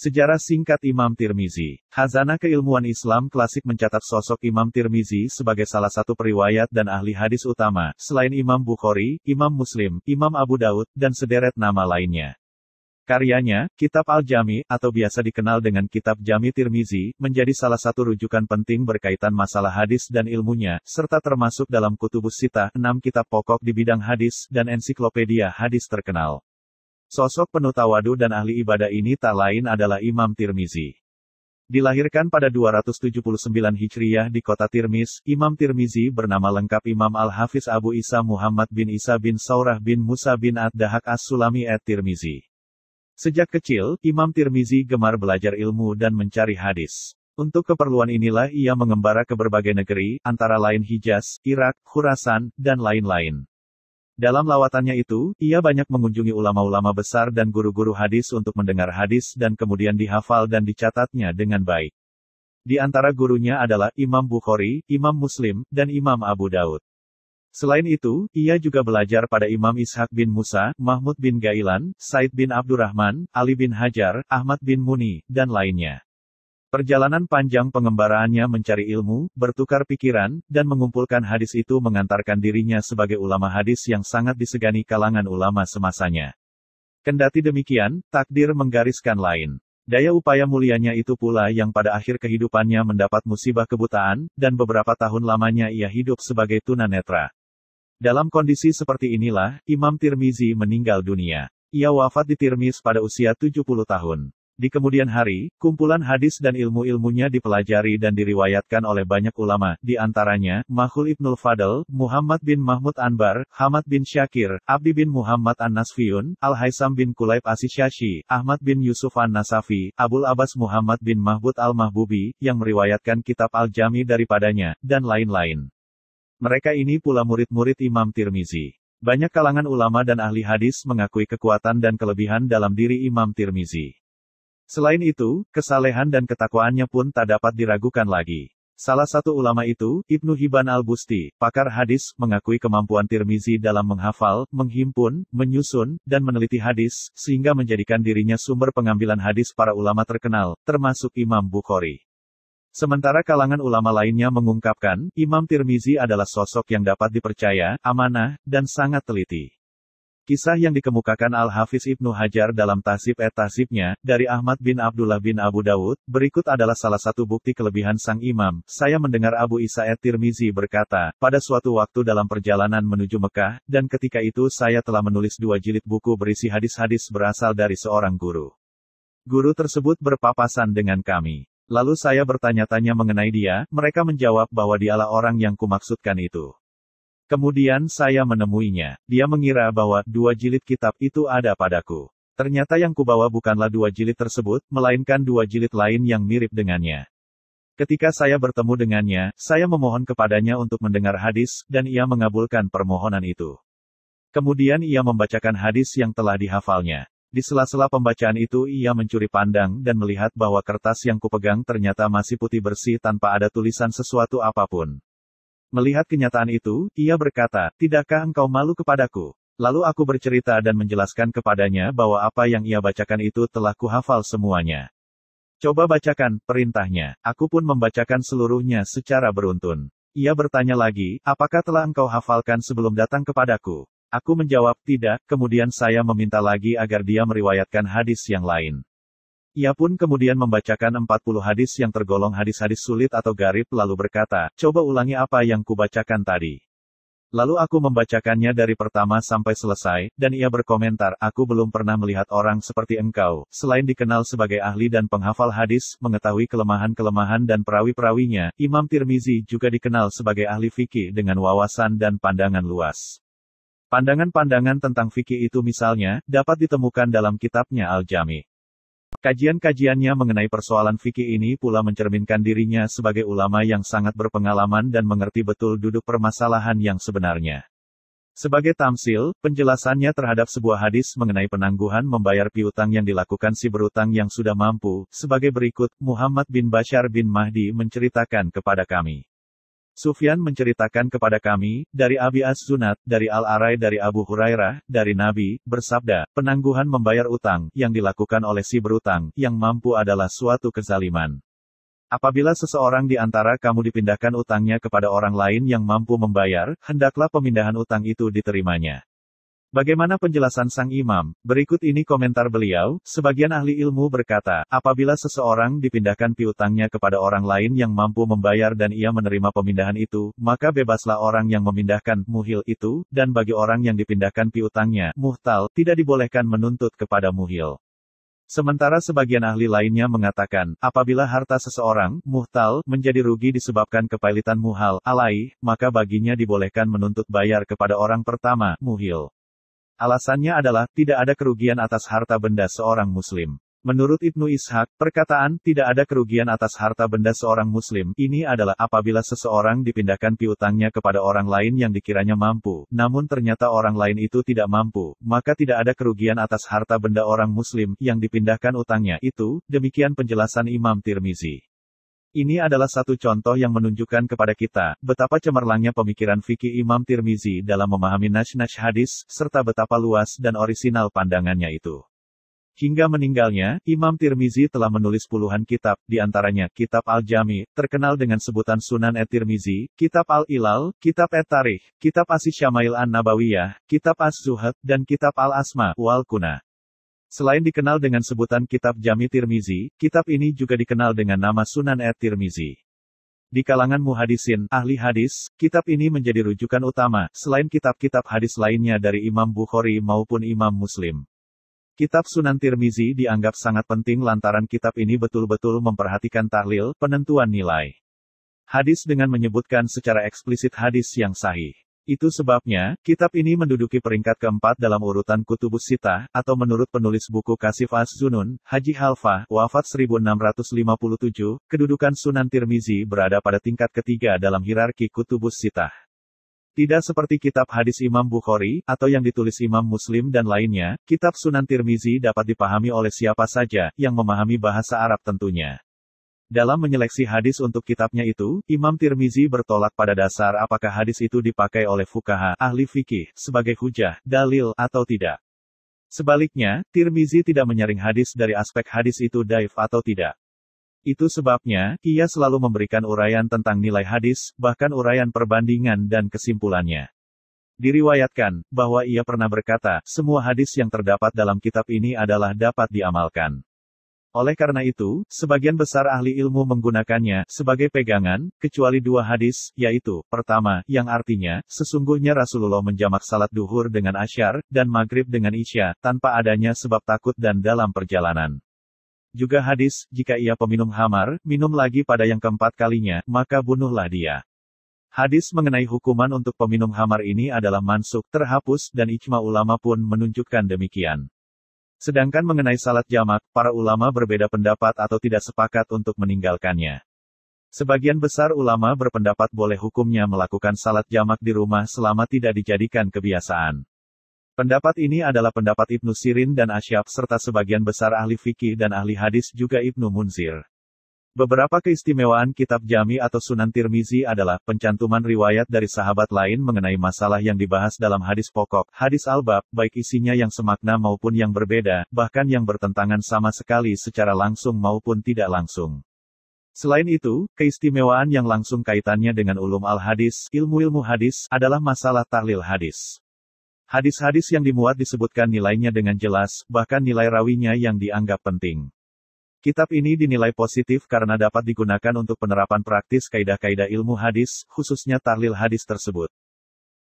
Sejarah singkat Imam Tirmizi. Hazana keilmuan Islam klasik mencatat sosok Imam Tirmizi sebagai salah satu periwayat dan ahli hadis utama, selain Imam Bukhari, Imam Muslim, Imam Abu Daud, dan sederet nama lainnya. Karyanya, Kitab Al-Jami, atau biasa dikenal dengan Kitab Jami Tirmizi, menjadi salah satu rujukan penting berkaitan masalah hadis dan ilmunya, serta termasuk dalam Kutubus Sita, enam kitab pokok di bidang hadis, dan ensiklopedia hadis terkenal. Sosok penuh tawadu dan ahli ibadah ini tak lain adalah Imam Tirmizi. Dilahirkan pada 279 hijriah di kota Tirmiz, Imam Tirmizi bernama lengkap Imam Al-Hafiz Abu Isa Muhammad bin Isa bin Saurah bin Musa bin Ad-Dahak As-Sulami At-Tirmizi. Sejak kecil, Imam Tirmizi gemar belajar ilmu dan mencari hadis. Untuk keperluan inilah ia mengembara ke berbagai negeri, antara lain Hijaz, Irak, Khurasan, dan lain-lain. Dalam lawatannya itu, ia banyak mengunjungi ulama-ulama besar dan guru-guru hadis untuk mendengar hadis dan kemudian dihafal dan dicatatnya dengan baik. Di antara gurunya adalah Imam Bukhari, Imam Muslim, dan Imam Abu Daud. Selain itu, ia juga belajar pada Imam Ishak bin Musa, Mahmud bin Gailan, Said bin Abdurrahman, Ali bin Hajar, Ahmad bin Muni, dan lainnya. Perjalanan panjang pengembaraannya mencari ilmu, bertukar pikiran, dan mengumpulkan hadis itu mengantarkan dirinya sebagai ulama hadis yang sangat disegani kalangan ulama semasanya. Kendati demikian, takdir menggariskan lain. Daya upaya mulianya itu pula yang pada akhir kehidupannya mendapat musibah kebutaan, dan beberapa tahun lamanya ia hidup sebagai tunanetra. Dalam kondisi seperti inilah, Imam Tirmizi meninggal dunia. Ia wafat di Tirmiz pada usia 70 tahun. Di kemudian hari, kumpulan hadis dan ilmu-ilmunya dipelajari dan diriwayatkan oleh banyak ulama, di antaranya, Mahul Ibnul Fadl, Muhammad bin Mahmud Anbar, Hamad bin Syakir, Abdi bin Muhammad An-Nasfiyun, Al-Haisam bin Kulaib Asisyashi, Ahmad bin Yusuf An-Nasafi, Abul Abbas Muhammad bin Mahmud Al-Mahbubi, yang meriwayatkan kitab Al-Jami daripadanya, dan lain-lain. Mereka ini pula murid-murid Imam Tirmizi. Banyak kalangan ulama dan ahli hadis mengakui kekuatan dan kelebihan dalam diri Imam Tirmizi. Selain itu, kesalehan dan ketakwaannya pun tak dapat diragukan lagi. Salah satu ulama itu, Ibnu Hibban al-Busti, pakar hadis, mengakui kemampuan Tirmizi dalam menghafal, menghimpun, menyusun, dan meneliti hadis, sehingga menjadikan dirinya sumber pengambilan hadis para ulama terkenal, termasuk Imam Bukhari. Sementara kalangan ulama lainnya mengungkapkan, Imam Tirmizi adalah sosok yang dapat dipercaya, amanah, dan sangat teliti. Kisah yang dikemukakan Al-Hafiz Ibnu Hajar dalam Tasib et Tasibnya, dari Ahmad bin Abdullah bin Abu Dawud, berikut adalah salah satu bukti kelebihan sang imam. Saya mendengar Abu Isa et Tirmizi berkata, pada suatu waktu dalam perjalanan menuju Mekah, dan ketika itu saya telah menulis dua jilid buku berisi hadis-hadis berasal dari seorang guru. Guru tersebut berpapasan dengan kami. Lalu saya bertanya-tanya mengenai dia, mereka menjawab bahwa dialah orang yang kumaksudkan itu. Kemudian saya menemuinya. Dia mengira bahwa dua jilid kitab itu ada padaku. Ternyata yang kubawa bukanlah dua jilid tersebut, melainkan dua jilid lain yang mirip dengannya. Ketika saya bertemu dengannya, saya memohon kepadanya untuk mendengar hadis, dan ia mengabulkan permohonan itu. Kemudian ia membacakan hadis yang telah dihafalnya. Di sela-sela pembacaan itu ia mencuri pandang dan melihat bahwa kertas yang kupegang ternyata masih putih bersih tanpa ada tulisan sesuatu apapun. Melihat kenyataan itu, ia berkata, Tidakkah engkau malu kepadaku? Lalu aku bercerita dan menjelaskan kepadanya bahwa apa yang ia bacakan itu telah kuhafal semuanya. Coba bacakan, perintahnya. Aku pun membacakan seluruhnya secara beruntun. Ia bertanya lagi, apakah telah engkau hafalkan sebelum datang kepadaku? Aku menjawab, tidak, kemudian saya meminta lagi agar dia meriwayatkan hadis yang lain. Ia pun kemudian membacakan 40 hadis yang tergolong hadis-hadis sulit atau garib lalu berkata, coba ulangi apa yang kubacakan tadi. Lalu aku membacakannya dari pertama sampai selesai, dan ia berkomentar, aku belum pernah melihat orang seperti engkau, selain dikenal sebagai ahli dan penghafal hadis, mengetahui kelemahan-kelemahan dan perawi-perawinya, Imam Tirmizi juga dikenal sebagai ahli fikih dengan wawasan dan pandangan luas. Pandangan-pandangan tentang fikih itu misalnya, dapat ditemukan dalam kitabnya Al-Jami'. Kajian-kajiannya mengenai persoalan fikih ini pula mencerminkan dirinya sebagai ulama yang sangat berpengalaman dan mengerti betul duduk permasalahan yang sebenarnya. Sebagai tamsil, penjelasannya terhadap sebuah hadis mengenai penangguhan membayar piutang yang dilakukan si berutang yang sudah mampu, sebagai berikut, Muhammad bin Bashar bin Mahdi menceritakan kepada kami. Sufyan menceritakan kepada kami, dari Abi As-Sunat, dari Al-Arai dari Abu Hurairah, dari Nabi, bersabda, penangguhan membayar utang, yang dilakukan oleh si berutang, yang mampu adalah suatu kezaliman. Apabila seseorang di antara kamu dipindahkan utangnya kepada orang lain yang mampu membayar, hendaklah pemindahan utang itu diterimanya. Bagaimana penjelasan sang imam? Berikut ini komentar beliau, sebagian ahli ilmu berkata, apabila seseorang dipindahkan piutangnya kepada orang lain yang mampu membayar dan ia menerima pemindahan itu, maka bebaslah orang yang memindahkan muhil itu, dan bagi orang yang dipindahkan piutangnya, muhtal, tidak dibolehkan menuntut kepada muhil. Sementara sebagian ahli lainnya mengatakan, apabila harta seseorang, muhtal, menjadi rugi disebabkan kepailitan muhal, alaih, maka baginya dibolehkan menuntut bayar kepada orang pertama, muhil. Alasannya adalah, tidak ada kerugian atas harta benda seorang muslim. Menurut Ibnu Ishak, perkataan tidak ada kerugian atas harta benda seorang muslim, ini adalah apabila seseorang dipindahkan piutangnya kepada orang lain yang dikiranya mampu, namun ternyata orang lain itu tidak mampu, maka tidak ada kerugian atas harta benda orang muslim yang dipindahkan utangnya itu, demikian penjelasan Imam Tirmizi. Ini adalah satu contoh yang menunjukkan kepada kita betapa cemerlangnya pemikiran fikih Imam Tirmizi dalam memahami nash-nash hadis, serta betapa luas dan orisinal pandangannya itu. Hingga meninggalnya, Imam Tirmizi telah menulis puluhan kitab, diantaranya Kitab Al-Jami, terkenal dengan sebutan Sunan At-Tirmizi, Kitab Al-Ilal, Kitab At-Tarikh, Kitab As-Syamail An-Nabawiyah, Kitab As-Zuhad, dan Kitab Al-Asma, Wal-Kuna. Selain dikenal dengan sebutan Kitab Jami Tirmizi, kitab ini juga dikenal dengan nama Sunan At-Tirmizi. Di kalangan muhadisin, ahli hadis, kitab ini menjadi rujukan utama, selain kitab-kitab hadis lainnya dari Imam Bukhari maupun Imam Muslim. Kitab Sunan Tirmizi dianggap sangat penting lantaran kitab ini betul-betul memperhatikan tahlil, penentuan nilai. Hadis dengan menyebutkan secara eksplisit hadis yang sahih. Itu sebabnya, kitab ini menduduki peringkat keempat dalam urutan Kutubus Sita, atau menurut penulis buku Kasif Az-Zunun, Haji Halfa, wafat 1657, kedudukan Sunan Tirmizi berada pada tingkat ketiga dalam hierarki Kutubus Sita. Tidak seperti kitab hadis Imam Bukhari, atau yang ditulis Imam Muslim dan lainnya, kitab Sunan Tirmizi dapat dipahami oleh siapa saja, yang memahami bahasa Arab tentunya. Dalam menyeleksi hadis untuk kitabnya itu, Imam Tirmizi bertolak pada dasar apakah hadis itu dipakai oleh fukaha, ahli fikih, sebagai hujah, dalil, atau tidak. Sebaliknya, Tirmizi tidak menyaring hadis dari aspek hadis itu daif atau tidak. Itu sebabnya, ia selalu memberikan uraian tentang nilai hadis, bahkan uraian perbandingan dan kesimpulannya. Diriwayatkan, bahwa ia pernah berkata, semua hadis yang terdapat dalam kitab ini adalah dapat diamalkan. Oleh karena itu, sebagian besar ahli ilmu menggunakannya sebagai pegangan, kecuali dua hadis, yaitu, pertama, yang artinya, sesungguhnya Rasulullah menjamak salat duhur dengan asyar, dan maghrib dengan isya, tanpa adanya sebab takut dan dalam perjalanan. Juga hadis, jika ia peminum hamar, minum lagi pada yang keempat kalinya, maka bunuhlah dia. Hadis mengenai hukuman untuk peminum hamar ini adalah mansuk, terhapus, dan ijma ulama pun menunjukkan demikian. Sedangkan mengenai salat jamak, para ulama berbeda pendapat atau tidak sepakat untuk meninggalkannya. Sebagian besar ulama berpendapat boleh hukumnya melakukan salat jamak di rumah selama tidak dijadikan kebiasaan. Pendapat ini adalah pendapat Ibnu Sirin dan Asyab serta sebagian besar ahli fikih dan ahli hadis juga Ibnu Munzir. Beberapa keistimewaan kitab Jami atau Sunan Tirmizi adalah pencantuman riwayat dari sahabat lain mengenai masalah yang dibahas dalam hadis pokok, hadis albab, baik isinya yang semakna maupun yang berbeda, bahkan yang bertentangan sama sekali secara langsung maupun tidak langsung. Selain itu, keistimewaan yang langsung kaitannya dengan ulum al-hadis, ilmu-ilmu hadis, adalah masalah tahlil hadis. Hadis-hadis yang dimuat disebutkan nilainya dengan jelas, bahkan nilai rawinya yang dianggap penting. Kitab ini dinilai positif karena dapat digunakan untuk penerapan praktis kaidah-kaidah ilmu hadis, khususnya tahlil hadis tersebut.